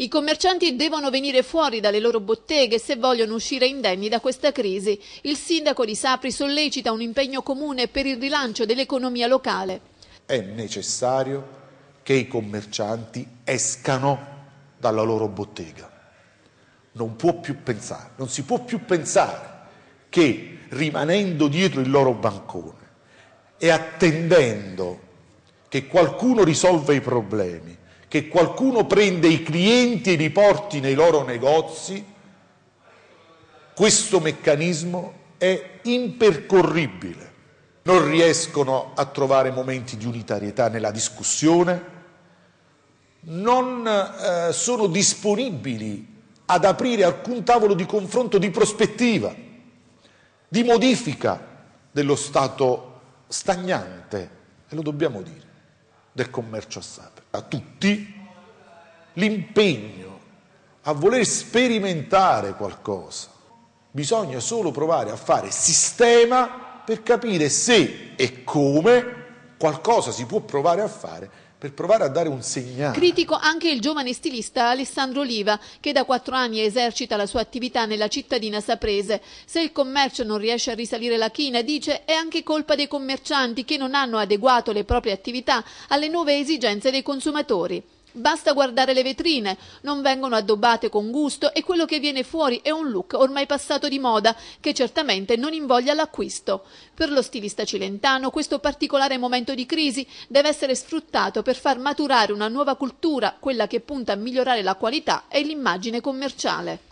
I commercianti devono venire fuori dalle loro botteghe se vogliono uscire indenni da questa crisi. Il sindaco di Sapri sollecita un impegno comune per il rilancio dell'economia locale. È necessario che i commercianti escano dalla loro bottega. Non, pensare, non si può più pensare che rimanendo dietro il loro bancone e attendendo che qualcuno risolva i problemi, che qualcuno prende i clienti e li porti nei loro negozi, questo meccanismo è impercorribile. Non riescono a trovare momenti di unitarietà nella discussione, non eh, sono disponibili ad aprire alcun tavolo di confronto di prospettiva, di modifica dello stato stagnante, e lo dobbiamo dire del commercio a Sapri, a tutti l'impegno a voler sperimentare qualcosa. Bisogna solo provare a fare sistema per capire se e come qualcosa si può provare a fare per provare a dare un segnale. Critico anche il giovane stilista Alessandro Oliva, che da quattro anni esercita la sua attività nella cittadina saprese. Se il commercio non riesce a risalire la china, dice, è anche colpa dei commercianti che non hanno adeguato le proprie attività alle nuove esigenze dei consumatori. Basta guardare le vetrine, non vengono addobbate con gusto e quello che viene fuori è un look ormai passato di moda che certamente non invoglia l'acquisto. Per lo stilista cilentano questo particolare momento di crisi deve essere sfruttato per far maturare una nuova cultura, quella che punta a migliorare la qualità e l'immagine commerciale.